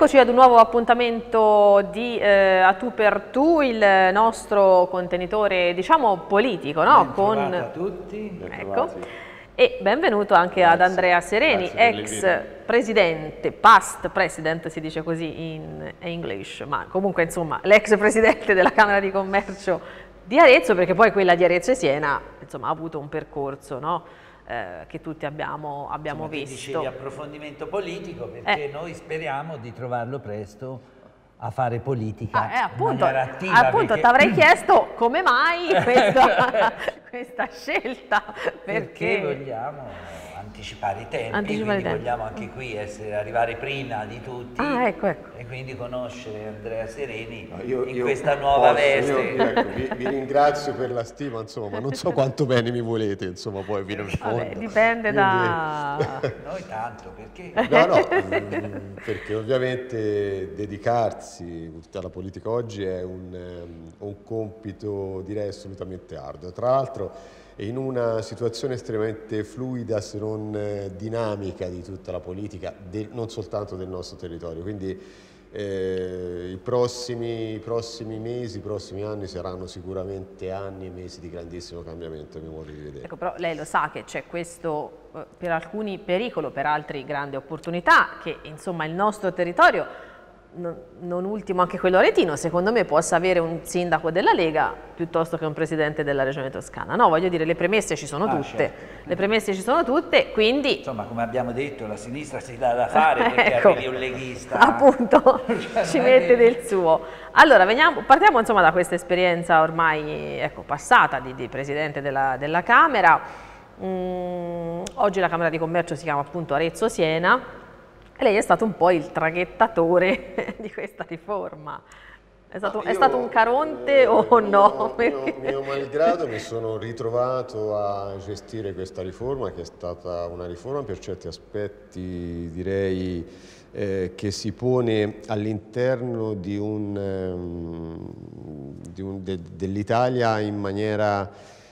Eccoci ad un nuovo appuntamento di eh, A tu per tu, il nostro contenitore, diciamo, politico, no? Con... a tutti. Ecco. E benvenuto anche Grazie. ad Andrea Sereni, ex presidente, past president si dice così in English, ma comunque insomma l'ex presidente della Camera di Commercio di Arezzo, perché poi quella di Arezzo e Siena insomma, ha avuto un percorso, no? eh, che tutti abbiamo, abbiamo Insomma, visto. Dicevi approfondimento politico perché eh. noi speriamo di trovarlo presto a fare politica ah, eh, appunto, attiva. Appunto, ti avrei chiesto come mai questa, questa scelta. Perché, perché vogliamo anticipare i tempi, anticipare quindi vogliamo anche qui essere, arrivare prima di tutti ah, ecco, ecco. e quindi conoscere Andrea Sereni no, io, in io questa nuova veste. Io, ecco, vi, vi, ringrazio per la stima, insomma, non so quanto bene mi volete, insomma, poi fino in fondo. Vabbè, dipende quindi... da... Noi tanto, perché? No, no, mm, perché ovviamente dedicarsi alla politica oggi è un, ehm, un compito, direi, assolutamente arduo. Tra l'altro in una situazione estremamente fluida se non eh, dinamica di tutta la politica, del, non soltanto del nostro territorio. Quindi eh, i, prossimi, i, prossimi, mesi, i prossimi anni saranno sicuramente anni e mesi di grandissimo cambiamento, a mio modo di vedere. Ecco, però lei lo sa che c'è questo eh, per alcuni pericolo, per altri grande opportunità, che insomma il nostro territorio non ultimo anche quello aretino, secondo me possa avere un sindaco della Lega piuttosto che un presidente della regione toscana. No, voglio dire, le premesse ci sono ah, tutte, ah, certo. le premesse ci sono tutte, quindi... Insomma, come abbiamo detto, la sinistra si dà da fare perché ecco, arrivi un leghista. Eh. Appunto, cioè, ci mette del suo. Allora, veniamo, partiamo insomma da questa esperienza ormai ecco, passata di, di, presidente della, della Camera. Mm, oggi la Camera di Commercio si chiama appunto Arezzo Siena e lei è stato un po' il traghettatore di questa riforma. È stato, io, è stato, un caronte io, o no? Io, io, mio malgrado mi sono ritrovato a gestire questa riforma che è stata una riforma per certi aspetti direi eh, che si pone all'interno um, de, dell'Italia in maniera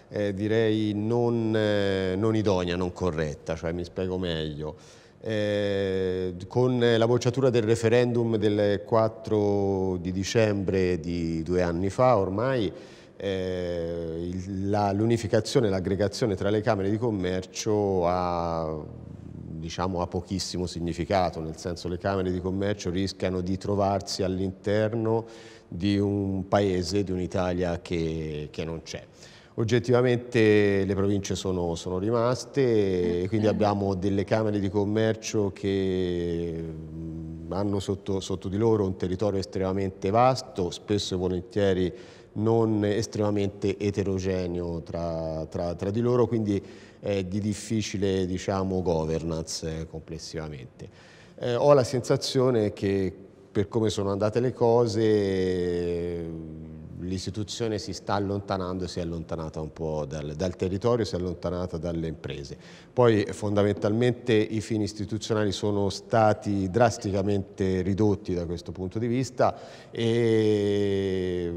eh, direi non, eh, non, idonea, non corretta, cioè mi spiego meglio. Eh, con la bocciatura del referendum del 4 di dicembre di due anni fa ormai, eh, l'unificazione, la, l'aggregazione tra le Camere di Commercio ha, diciamo, ha pochissimo significato, nel senso le Camere di Commercio rischiano di trovarsi all'interno di un paese, di un'Italia che, che non c'è. Oggettivamente le province sono, sono rimaste e quindi abbiamo delle camere di commercio che mm, hanno sotto, sotto di loro un territorio estremamente vasto, spesso e volentieri non estremamente eterogeneo tra, tra, tra di loro, quindi è di difficile diciamo, governance eh, complessivamente. Eh, ho la sensazione che per come sono andate le cose l'istituzione si sta allontanando, si è allontanata un po' dal, dal, territorio, si è allontanata dalle imprese. Poi fondamentalmente i fini istituzionali sono stati drasticamente ridotti da questo punto di vista e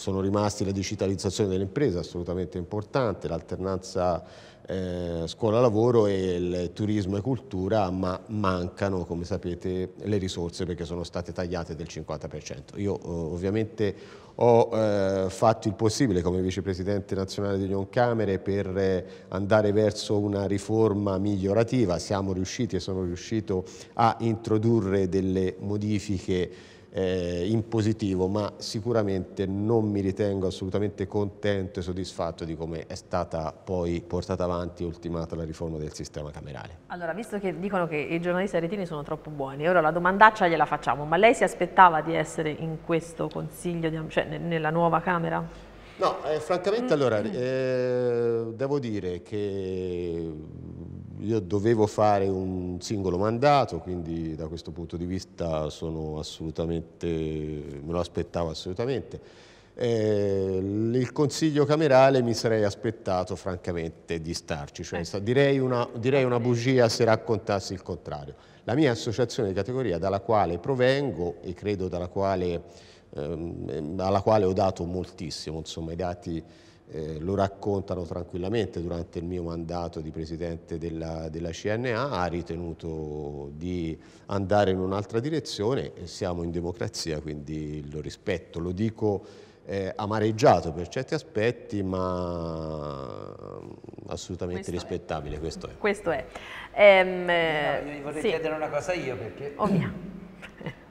sono rimasti la digitalizzazione delle imprese, assolutamente importante, l'alternanza eh, scuola-lavoro e il turismo e cultura, ma mancano, come sapete, le risorse perché sono state tagliate del 50%. Io eh, ovviamente ho eh, fatto il possibile come vicepresidente nazionale di Union Camere per eh, andare verso una riforma migliorativa, siamo riusciti e sono riuscito a introdurre delle modifiche eh, in positivo, ma sicuramente non mi ritengo assolutamente contento e soddisfatto di come è stata poi portata avanti e ultimata la riforma del sistema camerale. Allora, visto che dicono che i giornalisti aretini sono troppo buoni, ora la domandaccia gliela facciamo, ma lei si aspettava di essere in questo consiglio, di, cioè nella nuova Camera? No, eh, francamente mm. allora, eh, devo dire che io dovevo fare un singolo mandato, quindi da questo punto di vista me lo aspettavo assolutamente. Eh, il consiglio camerale mi sarei aspettato francamente di starci, cioè, eh. direi, una, direi una bugia se raccontassi il contrario. La mia associazione di categoria dalla quale provengo e credo dalla quale, ehm, alla quale ho dato moltissimo, insomma i dati eh, lo raccontano tranquillamente durante il mio mandato di presidente della, della, CNA, ha ritenuto di andare in un'altra direzione e siamo in democrazia, quindi lo rispetto, lo dico eh, amareggiato per certi aspetti, ma mm, assolutamente questo rispettabile, è. questo è. Questo è. Ehm, no, vorrei sì. chiedere una cosa io perché... Oh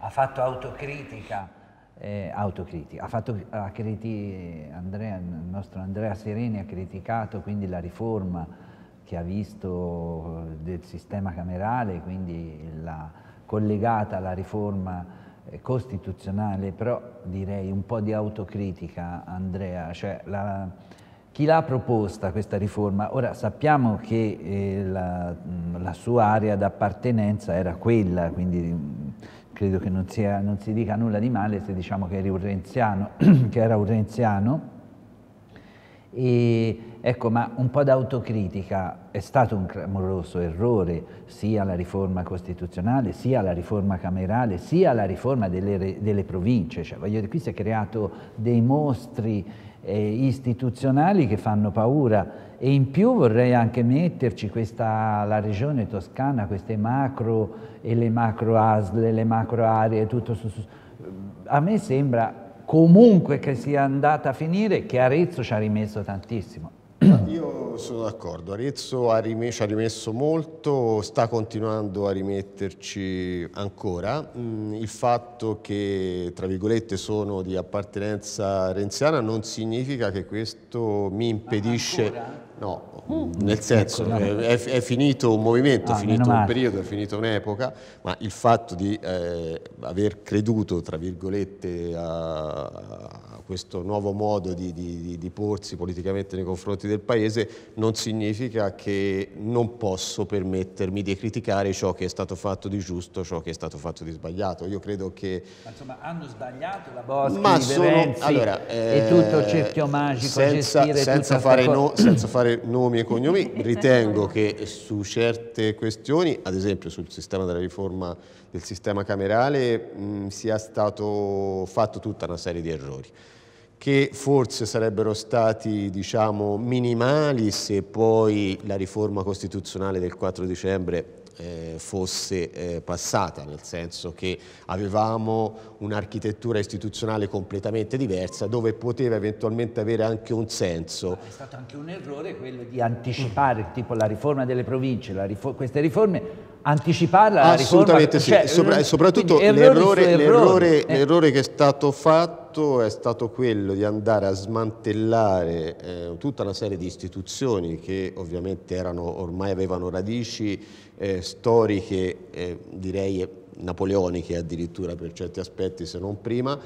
ha fatto autocritica eh, autocritica. Ha fatto, ha criti, Andrea, il nostro Andrea Sereni ha criticato quindi la riforma che ha visto del sistema camerale, quindi la, collegata alla riforma eh, costituzionale, però direi un po' di autocritica Andrea, cioè la, chi l'ha proposta questa riforma? Ora sappiamo che eh, la, la, sua area d'appartenenza era quella, quindi credo che non, sia, non, si dica nulla di male se diciamo che, eri un renziano, che era un renziano. E, ecco, ma un po' d'autocritica è stato un clamoroso errore sia la riforma costituzionale, sia la riforma camerale, sia la riforma delle, delle province. Cioè, voglio dire, qui si è creato dei mostri eh, istituzionali che fanno paura e in più vorrei anche metterci questa, la regione toscana, queste macro e le macro asle, le macro aree, tutto su, su. a me sembra comunque che sia andata a finire che Arezzo ci ha rimesso tantissimo. Io sono d'accordo, Arezzo ha ci ha rimesso molto, sta continuando a rimetterci ancora. Mm, il fatto che, tra virgolette, sono di appartenenza renziana non significa che questo mi impedisce... No, mm. nel ecco, senso ecco, È, è, finito un movimento, ah, è finito un periodo, è finita un'epoca, ma il fatto di eh, aver creduto, tra virgolette, a, a questo nuovo modo di, di, di, porsi politicamente nei confronti del Paese non significa che non posso permettermi di criticare ciò che è stato fatto di giusto, ciò che è stato fatto di sbagliato. Io credo che... Ma insomma, hanno sbagliato la Boschi, ma sono, Renzi, allora, eh, e tutto il eh, cerchio magico, senza, gestire senza fare, no, senza fare fare nomi e cognomi, ritengo che su certe questioni, ad esempio sul sistema della riforma del sistema camerale, mh, mm, sia stato fatto tutta una serie di errori che forse sarebbero stati diciamo, minimali se poi la riforma costituzionale del 4 dicembre eh, fosse eh, passata, nel senso che avevamo un'architettura istituzionale completamente diversa dove poteva eventualmente avere anche un senso. Ah, è stato anche un errore quello di anticipare, tipo la riforma delle province, rifo queste riforme anticipare la Assolutamente riforma. sì, cioè, eh, soprattutto l'errore, l'errore, eh. che è stato fatto è stato quello di andare a smantellare eh, tutta una serie di istituzioni che ovviamente erano, ormai avevano radici eh, storiche, eh, direi napoleoniche addirittura per certi aspetti se non prima,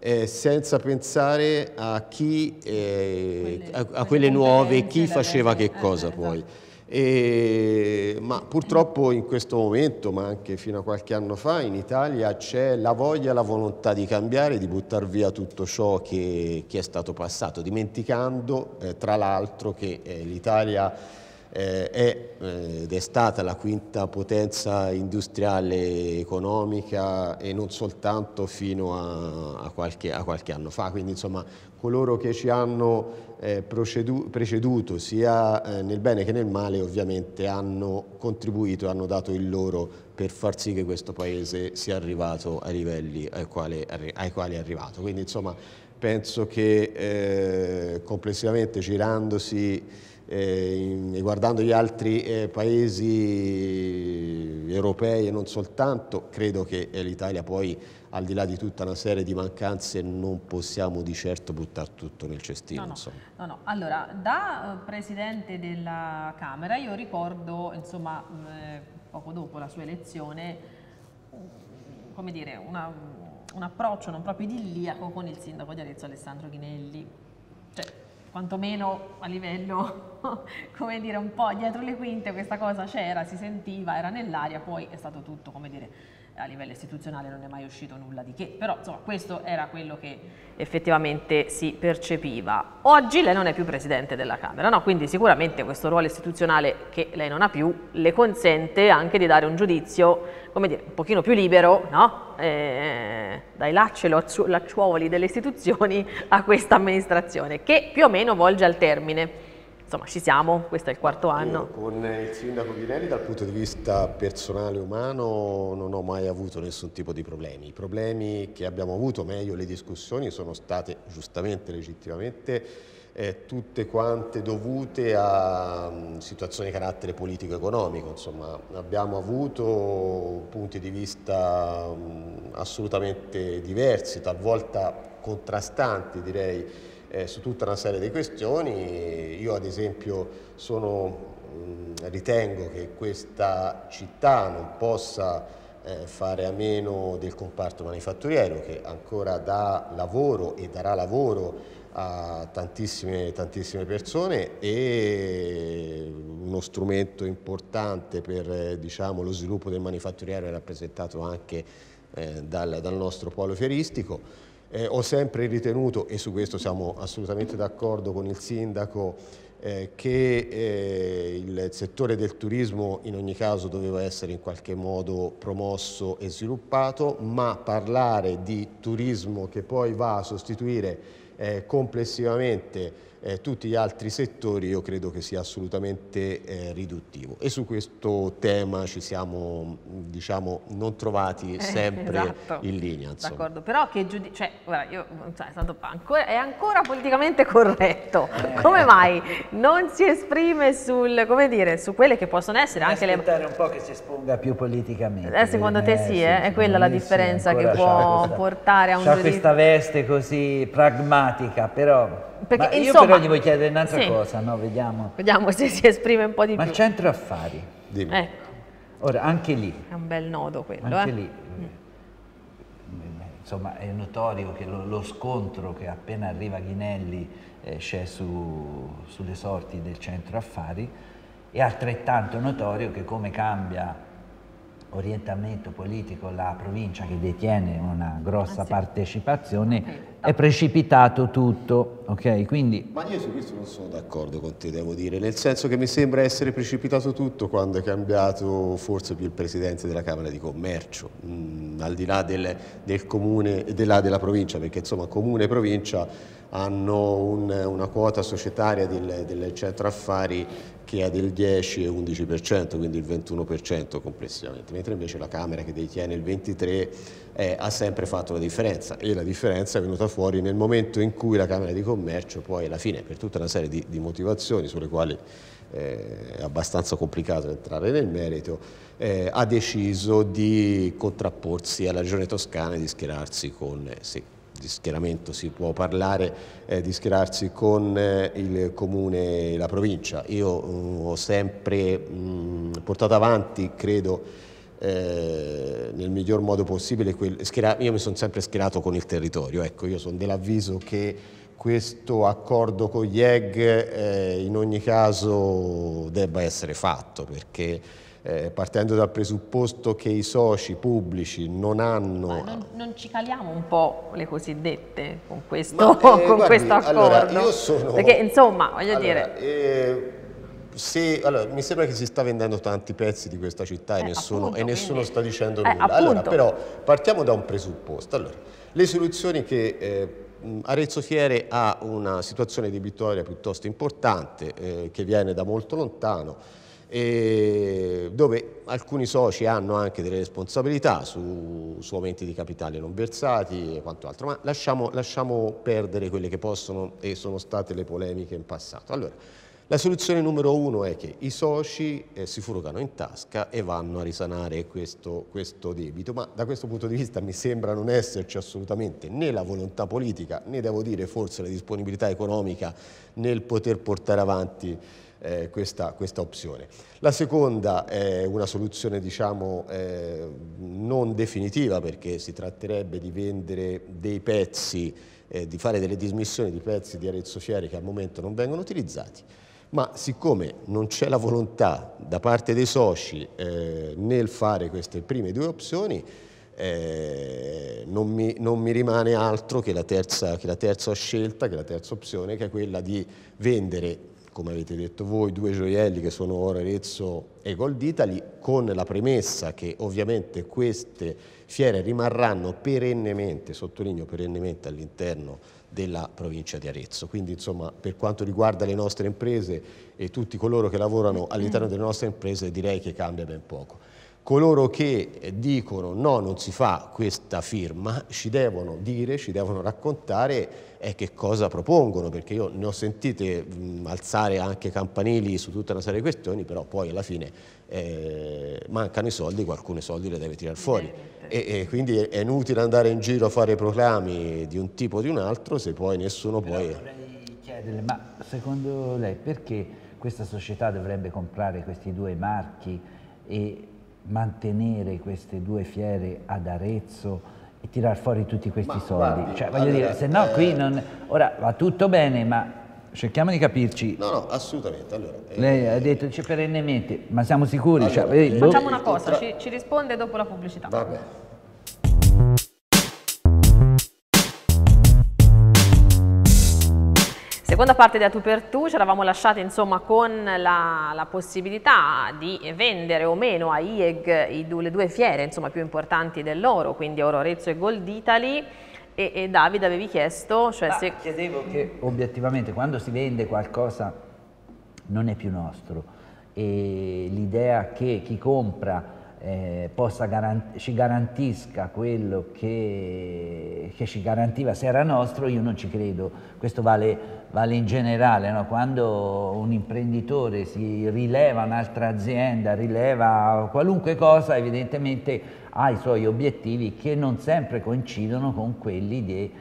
eh, senza pensare a chi, eh, quelle, a, a quelle nuove, chi faceva che eh, cosa esatto. poi. E, ma purtroppo in questo momento, ma anche fino a qualche anno fa, in Italia c'è la voglia, la volontà di cambiare, di buttare via tutto ciò che, che è stato passato, dimenticando eh, tra l'altro che eh, l'Italia eh, è eh, ed è stata la quinta potenza industriale economica e non soltanto fino a, a, qualche, a qualche anno fa, quindi insomma coloro che ci hanno eh, preceduto sia eh, nel bene che nel male ovviamente hanno contribuito, hanno dato il loro per far sì che questo Paese sia arrivato ai livelli ai quali, ai quali è arrivato. Quindi insomma penso che eh, complessivamente girandosi eh, e guardando gli altri eh, paesi europei e non soltanto, credo che eh, l'Italia poi al di là di tutta una serie di mancanze non possiamo di certo buttare tutto nel cestino. No, no, no, allora da eh, Presidente della Camera io ricordo insomma eh, poco dopo la sua elezione come dire, una, un approccio non proprio idilliaco con il sindaco di Arezzo Alessandro Ghinelli. Cioè, quantomeno a livello, come dire, un po' dietro le quinte questa cosa c'era, si sentiva, era nell'aria, poi è stato tutto, come dire, a livello istituzionale non è mai uscito nulla di che, però insomma questo era quello che effettivamente si percepiva. Oggi lei non è più Presidente della Camera, no? quindi sicuramente questo ruolo istituzionale che lei non ha più le consente anche di dare un giudizio, come dire, un pochino più libero, no? eh, dai lacci e lacciuoli delle istituzioni a questa amministrazione, che più o meno volge al termine insomma ci siamo, questo è il quarto anno. Io con il sindaco Ghirelli dal punto di vista personale e umano non ho mai avuto nessun tipo di problemi. I problemi che abbiamo avuto, meglio le discussioni, sono state giustamente, legittimamente, eh, tutte quante dovute a um, situazioni di carattere politico-economico. Insomma, abbiamo avuto punti di vista um, assolutamente diversi, talvolta contrastanti direi eh, su tutta una serie di questioni. Io ad esempio sono, mh, mm, ritengo che questa città non possa eh, fare a meno del comparto manifatturiero che ancora dà lavoro e darà lavoro a tantissime, tantissime persone e uno strumento importante per diciamo, lo sviluppo del manifatturiero è rappresentato anche eh, dal, dal nostro polo fieristico. Eh, ho sempre ritenuto, e su questo siamo assolutamente d'accordo con il sindaco, eh, che eh, il settore del turismo in ogni caso doveva essere in qualche modo promosso e sviluppato, ma parlare di turismo che poi va a sostituire eh, complessivamente eh, tutti gli altri settori io credo che sia assolutamente eh, riduttivo e su questo tema ci siamo mm, diciamo non trovati eh, sempre eh, esatto. in linea d'accordo però che giudizio cioè, guarda io cioè, tanto, ancora, è ancora politicamente corretto eh. come mai non si esprime sul come dire su quelle che possono essere anche le un po' che si esponga più politicamente eh, secondo te sì, sì è quella la differenza che può questa, portare a un c'ha questa veste così pragmatica però perché insomma però gli vuoi chiedere un'altra sì. cosa, no? Vediamo. Vediamo se si esprime un po' di ma più. Ma centro affari. Dimmi. Eh. Ora, anche lì. È un bel nodo quello, Anche eh? lì. Mm. Eh, insomma, è notorio che lo, lo, scontro che appena arriva Ghinelli eh, c'è su, sulle sorti del centro affari è altrettanto notorio che come cambia orientamento politico la provincia che detiene una grossa ah, sì. partecipazione okay. è precipitato tutto, ok? Quindi... Ma io su questo non sono d'accordo con te, devo dire, nel senso che mi sembra essere precipitato tutto quando è cambiato forse più il presidente della Camera di Commercio, mm, al di là del, del comune della, della provincia, perché insomma comune e provincia hanno un, una quota societaria del, del centro affari che ha del 10 e 11%, quindi il 21% complessivamente, mentre invece la Camera che detiene il 23% eh, ha sempre fatto la differenza e la differenza è venuta fuori nel momento in cui la Camera di Commercio poi alla fine, per tutta una serie di, di motivazioni sulle quali eh, è abbastanza complicato entrare nel merito, eh, ha deciso di contrapporsi alla regione toscana e di schierarsi con eh, sì, di schieramento si può parlare, eh, di schierarsi con eh, il comune e la provincia. Io uh, ho sempre mh, mm, portato avanti, credo, eh, nel miglior modo possibile, quel, schiera, io mi sono sempre schierato con il territorio, ecco, io sono dell'avviso che questo accordo con gli IEG eh, in ogni caso debba essere fatto perché eh, partendo dal presupposto che i soci pubblici non hanno... Non, non, ci caliamo un po' le cosiddette con questo, Ma, eh, con guardi, questo accordo? Allora, sono... Perché insomma, voglio allora, dire... Eh, se, allora, mi sembra che si sta vendendo tanti pezzi di questa città e eh, nessuno, appunto, e nessuno quindi... sta dicendo eh, nulla. allora, però partiamo da un presupposto. Allora, le soluzioni che... Eh, Arezzo Fiere ha una situazione debitoria piuttosto importante eh, che viene da molto lontano dove alcuni soci hanno anche delle responsabilità su, su aumenti di capitale non versati e quant'altro, ma lasciamo, lasciamo, perdere quelle che possono e sono state le polemiche in passato. Allora, la soluzione numero uno è che i soci eh, si furgano in tasca e vanno a risanare questo, questo debito, ma da questo punto di vista mi sembra non esserci assolutamente né la volontà politica né devo dire forse la disponibilità economica nel poter portare avanti eh, questa, questa, opzione. La seconda è una soluzione diciamo, eh, non definitiva perché si tratterebbe di vendere dei pezzi, eh, di fare delle dismissioni di pezzi di Arezzo Fieri che al momento non vengono utilizzati, ma siccome non c'è la volontà da parte dei soci eh, nel fare queste prime due opzioni, eh, non, mi, non, mi, rimane altro che la, terza, che la terza scelta, che la terza opzione, che è quella di vendere come avete detto voi, due gioielli che sono ora Arezzo e Gold Italy, con la premessa che ovviamente queste fiere rimarranno perennemente, sottolineo perennemente, all'interno della provincia di Arezzo. Quindi insomma per quanto riguarda le nostre imprese e tutti coloro che lavorano all'interno delle nostre imprese direi che cambia ben poco coloro che dicono no, non si fa questa firma, ci devono dire, ci devono raccontare eh, che cosa propongono, perché io ne ho sentite mh, alzare anche campanili su tutta una serie di questioni, però poi alla fine eh, mancano i soldi, qualcuno i soldi li deve tirare fuori. E, e, quindi è inutile andare in giro a fare proclami di un tipo o di un altro se poi nessuno però poi... Vorrei chiederle, ma secondo lei perché questa società dovrebbe comprare questi due marchi e mantenere queste due fiere ad Arezzo e tirar fuori tutti questi ma, soldi. Guardi, cioè, voglio allora, dire, se no eh, qui non... Ora va tutto bene, ma cerchiamo di capirci. No, no, assolutamente. Allora, eh, Lei ha detto c'è perennemente, ma siamo sicuri? Allora, cioè, eh, facciamo boh. una cosa, ci, ci, risponde dopo la pubblicità. Vabbè. seconda parte della Tu per Tu ci eravamo lasciati insomma, con la, la, possibilità di vendere o meno a IEG i, le due fiere insomma, più importanti dell'oro, quindi Oro Arezzo e Gold Italy. E, e Davide avevi chiesto, cioè ah, se... chiedevo che obiettivamente quando si vende qualcosa non è più nostro e l'idea che chi compra eh, garant ci garantisca quello che, che, ci garantiva se era nostro, io non ci credo. Questo vale, vale in generale, no? quando un imprenditore si rileva un'altra azienda, rileva qualunque cosa, evidentemente ha i suoi obiettivi che non sempre coincidono con quelli di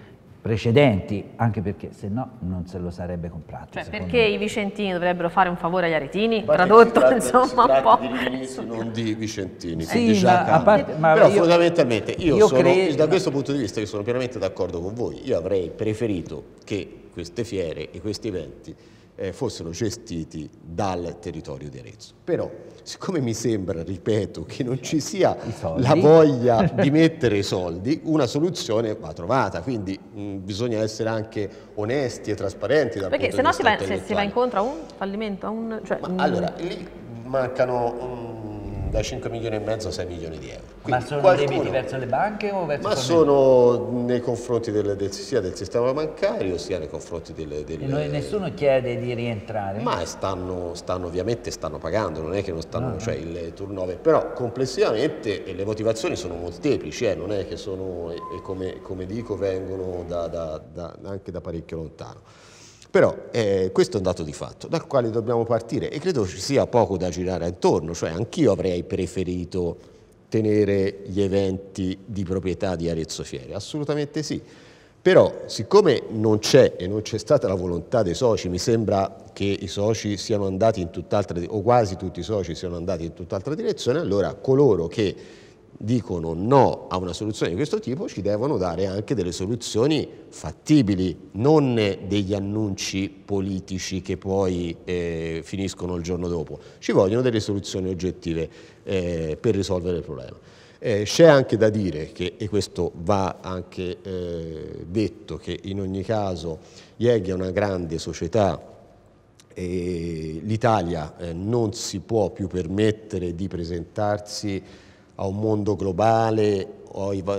precedenti, anche perché se no non se lo sarebbe comprato. Cioè, perché me. i vicentini dovrebbero fare un favore agli aretini? Ma tradotto, tratta, insomma, un po'. Di Rimini, non di vicentini. Sì, ma, a parte, ma Però io, fondamentalmente io, io sono, credo, da questo punto di vista sono pienamente d'accordo con voi. Io avrei preferito che queste fiere e questi eventi eh, fossero gestiti dal territorio di Arezzo. Però siccome mi sembra, ripeto, che non ci sia la voglia di mettere i soldi, una soluzione va trovata, quindi mh, mm, bisogna essere anche onesti e trasparenti. Dal Perché se no si va, incontro a un fallimento, a un... Cioè, Ma, un... Allora, lì mancano... Um, da 5 milioni e mezzo a 6 milioni di euro. Quindi ma sono qualcuno, debiti verso le banche o verso... Ma sono nei confronti del, del, sia del sistema bancario sia nei confronti del... del non, nessuno chiede di rientrare? Ma stanno, stanno, ovviamente stanno pagando, non è che non stanno... No, ah. cioè no. il turnover, però complessivamente le motivazioni sono molteplici, eh, non è che sono, come, come, dico, vengono da, da, da, anche da parecchio lontano. Però eh, questo è un dato di fatto dal quale dobbiamo partire e credo ci sia poco da girare intorno, cioè anch'io avrei preferito tenere gli eventi di proprietà di Arezzo Fiere, assolutamente sì. Però siccome non c'è e non c'è stata la volontà dei soci, mi sembra che i soci siano andati in tutt'altra o quasi tutti i soci siano andati in tutt'altra direzione, allora coloro che dicono no a una soluzione di questo tipo ci devono dare anche delle soluzioni fattibili, non degli annunci politici che poi eh, finiscono il giorno dopo. Ci vogliono delle soluzioni oggettive eh, per risolvere il problema. Eh, c'è anche da dire che, e questo va anche eh, detto, che in ogni caso IEG è una grande società e l'Italia eh, non si può più permettere di presentarsi a un mondo globale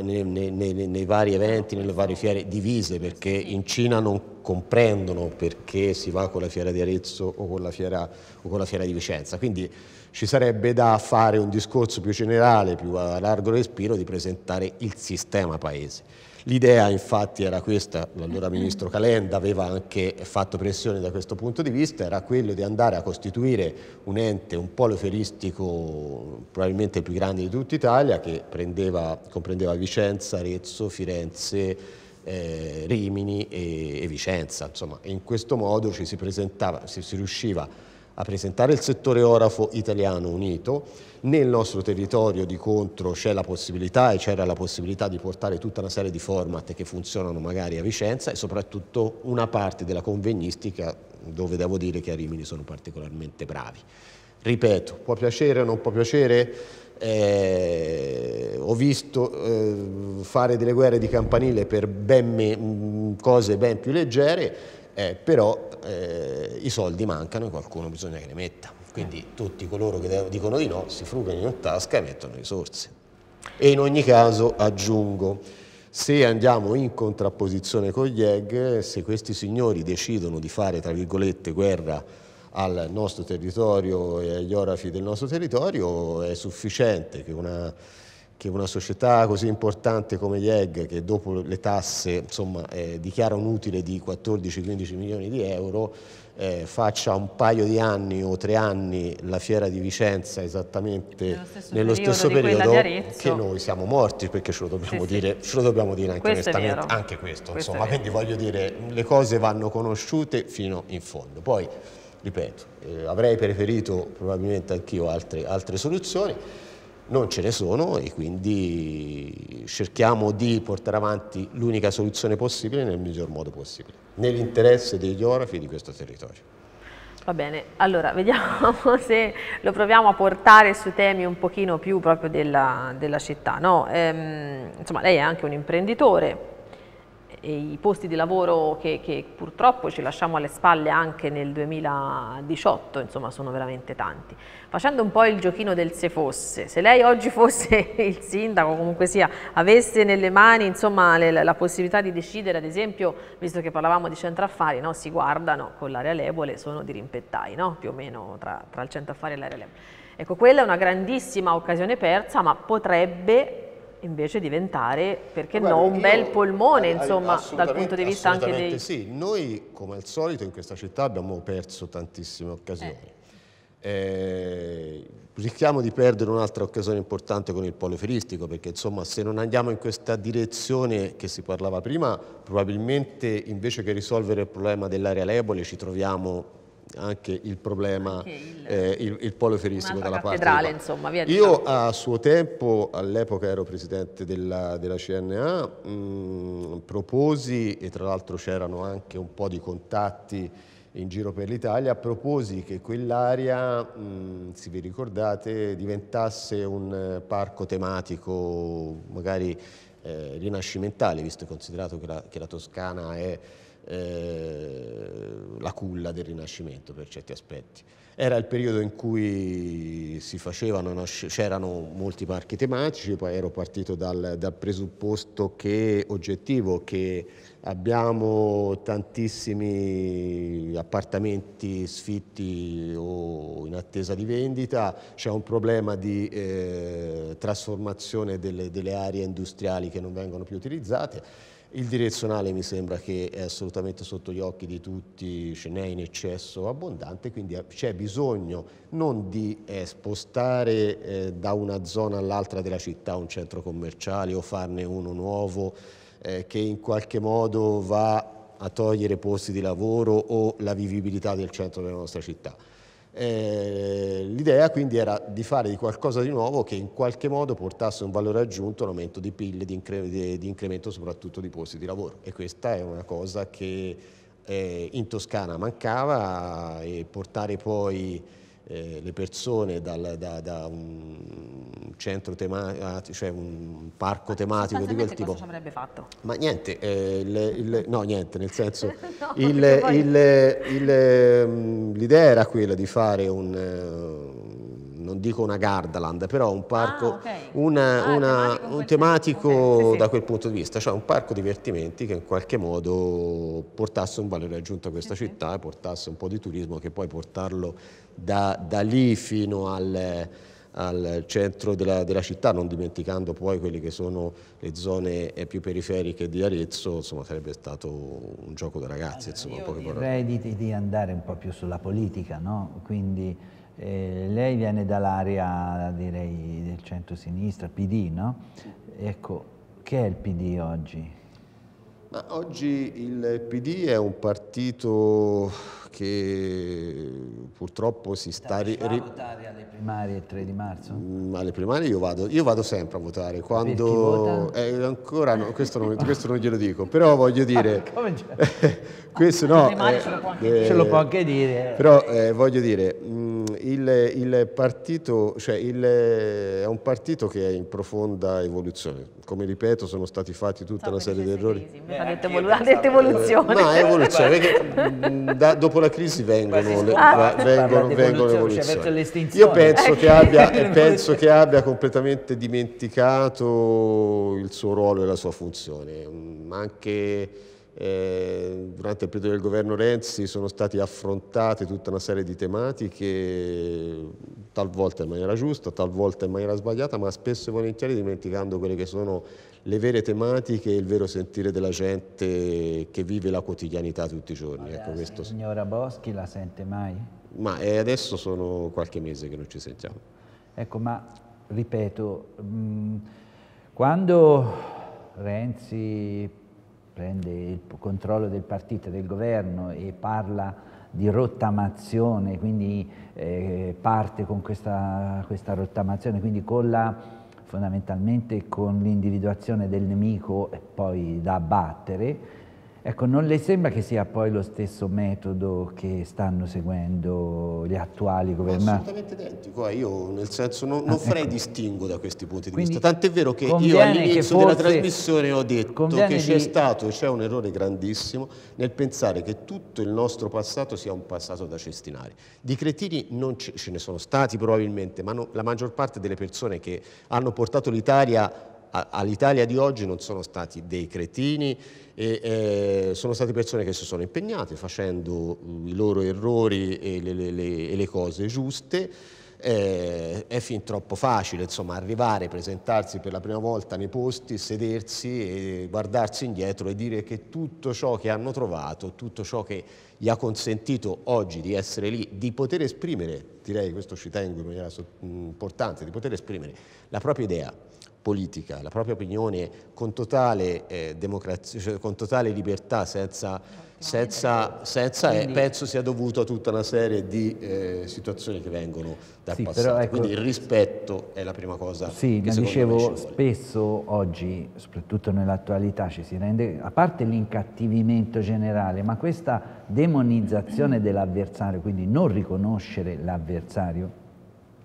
nei, nei, nei, vari eventi, nelle varie fiere divise, perché in Cina non comprendono perché si va con la fiera di Arezzo o con la fiera, con la fiera di Vicenza. Quindi ci sarebbe da fare un discorso più generale, più a largo respiro, di presentare il sistema paese. L'idea infatti era questa, l'allora ministro Calenda aveva anche fatto pressione da questo punto di vista, era quello di andare a costituire un ente, un polo feristico probabilmente il più grande di tutta Italia che prendeva, comprendeva Vicenza, Arezzo, Firenze, eh, Rimini e, e Vicenza. Insomma, in questo modo ci si presentava, si, si riusciva a a presentare il settore orafo italiano unito. Nel nostro territorio di contro c'è la possibilità e c'era la possibilità di portare tutta una serie di format che funzionano magari a Vicenza e soprattutto una parte della convegnistica dove devo dire che a Rimini sono particolarmente bravi. Ripeto, può piacere o non può piacere, eh, ho visto eh, fare delle guerre di campanile per ben me, mm, cose ben più leggere, eh, però eh, i soldi mancano e qualcuno bisogna che ne metta. Quindi tutti coloro che dicono di no si frugano in tasca e mettono risorse. E in ogni caso aggiungo, se andiamo in contrapposizione con gli EG, se questi signori decidono di fare, tra virgolette, guerra al nostro territorio e agli orafi del nostro territorio, è sufficiente che una che una società così importante come IEG, che dopo le tasse insomma, eh, dichiara un utile di 14-15 milioni di euro, eh, faccia un paio di anni o tre anni la fiera di Vicenza esattamente nello stesso nello periodo, stesso periodo che noi siamo morti perché ce lo dobbiamo, sì, dire, sì. Ce lo dobbiamo dire, anche questo onestamente, anche questo, questo insomma, quindi voglio dire le cose vanno conosciute fino in fondo. Poi, ripeto, eh, avrei preferito probabilmente anch'io altre, altre soluzioni non ce ne sono e quindi cerchiamo di portare avanti l'unica soluzione possibile nel miglior modo possibile, nell'interesse degli orafi di questo territorio. Va bene, allora vediamo se lo proviamo a portare su temi un pochino più proprio della, della città. No? Ehm, insomma, lei è anche un imprenditore, i posti di lavoro che, che, purtroppo ci lasciamo alle spalle anche nel 2018, insomma sono veramente tanti. Facendo un po' il giochino del se fosse, se lei oggi fosse il sindaco, comunque sia, avesse nelle mani insomma, le, la possibilità di decidere, ad esempio, visto che parlavamo di centro affari, no? si guardano con l'area lebole, sono di rimpettai, no? più o meno tra, tra il centro affari e l'area lebole. Ecco, quella è una grandissima occasione persa, ma potrebbe invece diventare, perché Guarda, no, un io, bel polmone, insomma, dal punto di vista anche dei... sì, noi come al solito in questa città abbiamo perso tantissime occasioni. Eh. Eh, rischiamo di perdere un'altra occasione importante con il polo perché insomma se non andiamo in questa direzione che si parlava prima, probabilmente invece che risolvere il problema dell'area lebole ci troviamo anche il problema, anche il, eh, il, il polo feristico dalla parte. Insomma, Io a suo tempo, all'epoca ero presidente della, della CNA, mh, mm, proposi, e tra l'altro c'erano anche un po' di contatti in giro per l'Italia, proposi che quell'area, mm, se vi ricordate, diventasse un eh, parco tematico magari eh, rinascimentale, visto e considerato che la, che la Toscana è eh, la culla del Rinascimento per certi aspetti. Era il periodo in cui facevano, c'erano molti parchi tematici, poi ero partito dal, dal presupposto che, oggettivo che abbiamo tantissimi appartamenti sfitti o in attesa di vendita, c'è un problema di eh, trasformazione delle, delle aree industriali che non vengono più utilizzate il direzionale mi sembra che è assolutamente sotto gli occhi di tutti, ce n'è in eccesso abbondante, quindi c'è bisogno non di eh, spostare eh, da una zona all'altra della città un centro commerciale o farne uno nuovo eh, che in qualche modo va a togliere posti di lavoro o la vivibilità del centro della nostra città eh, l'idea quindi era di fare di qualcosa di nuovo che in qualche modo portasse un valore aggiunto, un aumento di PIL, di, incre di, di incremento soprattutto di posti di lavoro e questa è una cosa che eh, in Toscana mancava e portare poi eh, le persone dal, da, da un, centro tematico, cioè un parco tematico di quel tipo. Cosa ci avrebbe fatto? Ma niente, eh, il, il, no niente, nel senso, no, mm, l'idea era quella di fare un, eh, non dico una Gardaland, però un parco, ah, okay. una, ah, una, tematico un tematico okay, da quel punto di vista, cioè un parco divertimenti che in qualche modo portasse un valore aggiunto a questa sì, città portasse un po' di turismo che poi portarlo da, da lì fino al al centro della, della, città, non dimenticando poi quelle che sono le zone eh, più periferiche di Arezzo, insomma sarebbe stato un gioco da ragazzi. Allora, insomma, io vorrei di, di, andare un po' più sulla politica, no? quindi eh, lei viene dall'area direi del centro-sinistra, PD, no? Ecco, che è il PD oggi? Ma oggi il PD è un partito che purtroppo si sta... Ri- a votare alle primarie il 3 di marzo? Mm, alle primarie io vado, io vado, sempre a votare. Quando... Eh, ancora no, questo, non, questo, non, glielo dico, però voglio dire... Ah, questo no... Eh, ce, lo eh, ce, lo può anche dire. Però eh, voglio dire... Mh, mm, il, il partito, cioè il, è un partito che è in profonda evoluzione. Come ripeto, sono stati fatti tutta Salve, una serie di errori. Beh, ha detto, evolu- ha detto evoluzione. No, evoluzione. perché, mm, da, dopo la crisi vengono, le, ah. vengono, vengono cioè evoluzioni. Cioè Io penso, che ecco. abbia, penso che abbia completamente dimenticato il suo ruolo e la sua funzione. Anche eh, durante il periodo del governo Renzi sono state affrontate tutta una serie di tematiche, talvolta in maniera giusta, talvolta in maniera sbagliata, ma spesso e volentieri dimenticando quelle che sono le vere tematiche e il vero sentire della gente che vive la quotidianità tutti i giorni. Ecco, questo... La signora Boschi la sente mai? Ma eh, adesso sono qualche mese che non ci sentiamo. Ecco, ma ripeto, mh, quando Renzi prende il controllo del partito e del governo e parla di rottamazione, quindi eh, parte con questa, questa rottamazione, quindi con la, fondamentalmente con l'individuazione del nemico e poi da abbattere, Ecco, non le sembra che sia poi lo stesso metodo che stanno seguendo gli attuali governanti? Assolutamente identico, eh, io nel senso non, non ah, farei ecco. distinguo da questi punti di Quindi, vista, tant'è vero che io all'inizio della trasmissione ho detto che c'è di... stato, c'è un errore grandissimo nel pensare che tutto il nostro passato sia un passato da cestinare. Di cretini non ce, ne sono stati probabilmente, ma non, la maggior parte delle persone che hanno portato l'Italia all'Italia di oggi non sono stati dei cretini, e, eh, sono state persone che si sono impegnate facendo i loro errori e le, le, le, le cose giuste. Eh, è fin troppo facile insomma, arrivare, presentarsi per la prima volta nei posti, sedersi e guardarsi indietro e dire che tutto ciò che hanno trovato, tutto ciò che gli ha consentito oggi di essere lì, di poter esprimere, direi questo ci tengo in maniera importante, di poter esprimere la propria idea politica, la propria opinione con totale, eh, cioè, con totale libertà, senza, senza, senza eh, Quindi... eh, penso sia dovuto a tutta una serie di eh, situazioni che vengono dal sì, passato. Ecco... Quindi il rispetto è la prima cosa sì, che Sì, dicevo, spesso oggi, soprattutto nell'attualità, ci si rende, a parte l'incattivimento generale, ma questa demonizzazione dell'avversario, quindi non riconoscere l'avversario,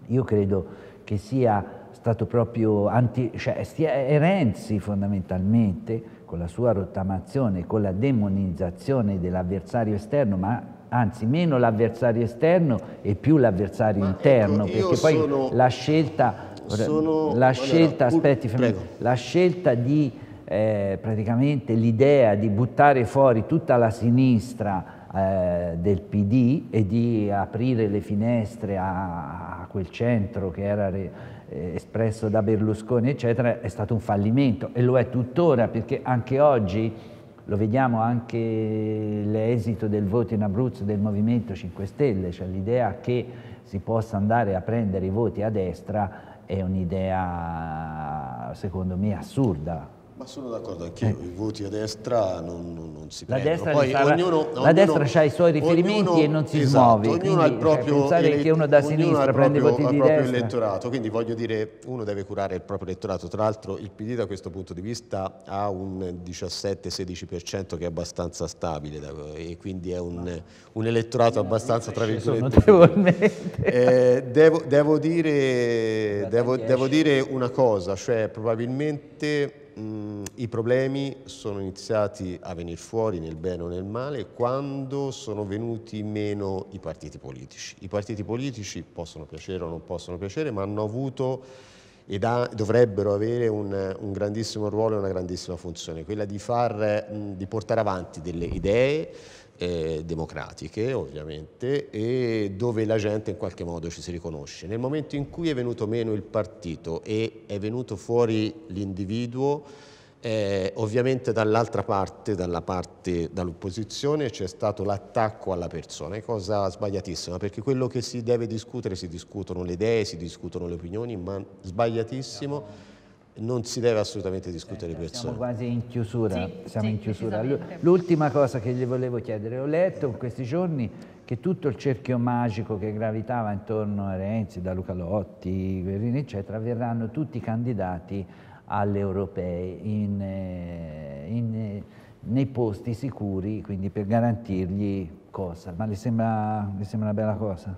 io credo che sia stato proprio anti, cioè, eh, eh, Renzi fondamentalmente con la sua rottamazione, con la demonizzazione dell'avversario esterno, ma anzi meno l'avversario esterno e più l'avversario ecco, interno, ecco, perché poi sono, la scelta, sono, la, scelta allora, aspetti, fermi, la scelta di eh, praticamente l'idea di buttare fuori tutta la sinistra eh, del PD e di aprire le finestre a, a quel centro che era re, eh, espresso da Berlusconi, eccetera, è stato un fallimento e lo è tuttora perché anche oggi lo vediamo anche l'esito del voto in Abruzzo del Movimento 5 Stelle, cioè l'idea che si possa andare a prendere i voti a destra è un'idea secondo me assurda. Ma sono d'accordo, anche io, eh. i voti a destra non, non, non si la Destra Poi, fa, ognuno, la destra ha i suoi riferimenti ognuno, e non si esatto, muove. Ognuno quindi, ha il cioè, proprio, pensare che uno da sinistra prende proprio, voti di proprio elettorato, quindi voglio dire, uno deve curare il proprio elettorato. Tra l'altro il PD da questo punto di vista ha un 17-16% che è abbastanza stabile da, e quindi è un, un elettorato no, abbastanza, tra virgolette... Eh, devo, devo, dire, devo, devo dire una cosa, cioè probabilmente mh, mm, i problemi sono iniziati a venire fuori nel bene o nel male quando sono venuti meno i partiti politici. I partiti politici possono piacere o non possono piacere, ma hanno avuto e dovrebbero avere un, un, grandissimo ruolo e una grandissima funzione, quella di, far, mh, mm, di portare avanti delle idee, eh, democratiche ovviamente e dove la gente in qualche modo ci si riconosce. Nel momento in cui è venuto meno il partito e è venuto fuori l'individuo, eh, ovviamente dall'altra parte, dalla parte dall'opposizione, c'è stato l'attacco alla persona, è cosa sbagliatissima, perché quello che si deve discutere, si discutono le idee, si discutono le opinioni, ma sbagliatissimo non si deve assolutamente eh, discutere di questo. Siamo quasi in chiusura. Sì, sì, chiusura. L'ultima cosa che gli volevo chiedere, ho letto in questi giorni che tutto il cerchio magico che gravitava intorno a Renzi, da Luca Lotti, Guerrini, eccetera, verranno tutti candidati alle europee in, eh, in, eh, nei posti sicuri, quindi per garantirgli cosa. Ma le sembra, le sembra una bella cosa?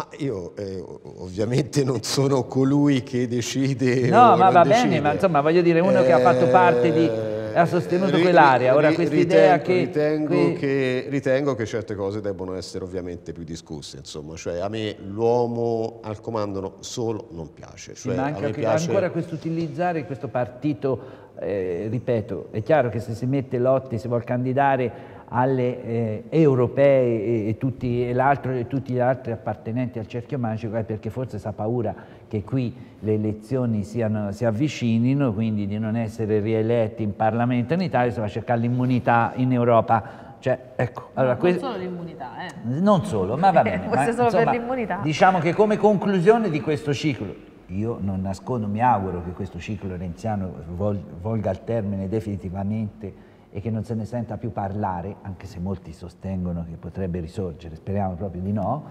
Ma io eh, ovviamente non sono colui che decide. No, ma va decide. bene, ma insomma voglio dire uno eh, che ha fatto eh, parte di. ha sostenuto ri, quell'area. Ora questa idea che, ritengo que... che. Ritengo che certe cose debbano essere ovviamente più discusse. Insomma, cioè a me l'uomo al comando solo non piace. Cioè, sì, manca piace... ancora questo utilizzare questo partito. Eh, ripeto, è chiaro che se si mette Lotti, si vuole candidare alle eh, europee e, e, tutti, e, e, tutti, gli altri appartenenti al cerchio magico è eh, perché forse sa paura che qui le elezioni siano, si avvicinino, quindi di non essere rieletti in Parlamento in Italia, si va a cercare l'immunità in Europa. Cioè, ecco, allora, non solo l'immunità, eh. Non solo, ma va bene. ma, insomma, diciamo che come conclusione di questo ciclo, io non nascondo, mi auguro che questo ciclo renziano volga al termine definitivamente e che non se ne senta più parlare, anche se molti sostengono che potrebbe risorgere, speriamo proprio di no.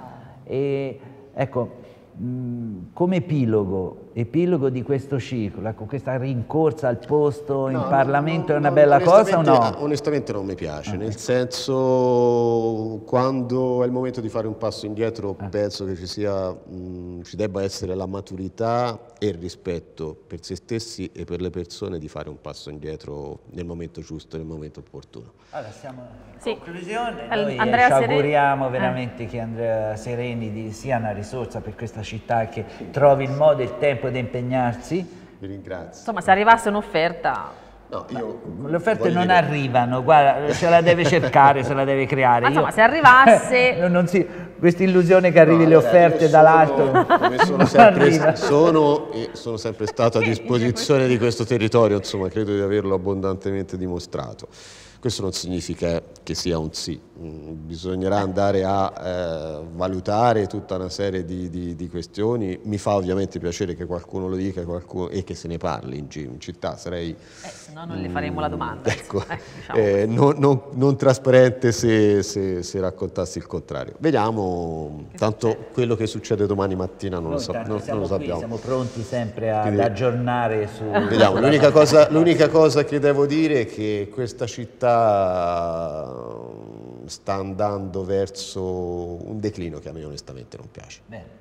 E, ecco, mh, mm, come epilogo epilogo di questo ciclo, ecco, questa rincorsa al posto in Parlamento no, no, è una bella cosa o no? Onestamente non mi piace, ah, okay. nel senso quando è il momento di fare un passo indietro okay. Ah. penso che ci, sia, mh, ci debba essere la maturità e il rispetto per se stessi e per le persone di fare un passo indietro nel momento giusto, nel momento opportuno. Allora siamo in sì. conclusione, noi eh, Andrea ci auguriamo Sereni. Ah. veramente che Andrea Sereni sia una risorsa per questa città, che trovi il modo e il tempo ed impegnarsi. Vi ringrazio. Insomma, se arrivasse un'offerta... No, io le offerte non dire... arrivano, guarda, se la deve cercare, se la deve creare. Ma insomma, io... se arrivasse... si... Questa illusione che arrivi no, le eh, offerte sono, dall'alto. Come sono sempre, sono, sono sempre stato a disposizione di questo territorio, insomma, credo di averlo abbondantemente dimostrato. Questo non significa che sia un sì, mm, bisognerà andare a eh, valutare tutta una serie di, di, di, questioni. Mi fa ovviamente piacere che qualcuno lo dica qualcuno, e che se ne parli in, in città, sarei eh, no? non le faremo la mm, domanda. Ecco, eh, eh, diciamo eh, non, non, non, trasparente se, se, se, raccontassi il contrario. Vediamo, che tanto succede? quello che succede domani mattina non, Noi, lo, sa, non, non lo sappiamo. Qui, siamo pronti sempre ad Quindi, aggiornare su... Vediamo, l'unica cosa, l'unica cosa che devo dire è che questa città mm, sta andando verso un declino che a me onestamente non piace. Bene.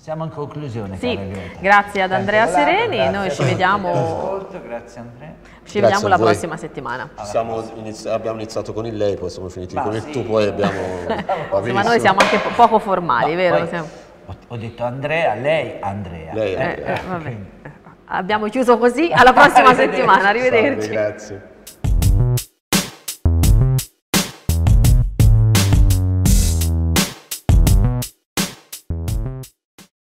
Siamo in conclusione. Sì, grazie ad Andrea grazie Sereni, grazie noi ci vediamo. Grazie Andrea. Ci vediamo la voi. prossima settimana. Inizi abbiamo iniziato con il lei, poi siamo finiti Ma con sì. il tu, poi abbiamo... Insomma noi siamo anche poco formali, no, vero? Poi, ho detto Andrea, lei Andrea. Lei, eh, Andrea. Eh, eh, abbiamo chiuso così, alla prossima settimana, arrivederci. Salve, grazie.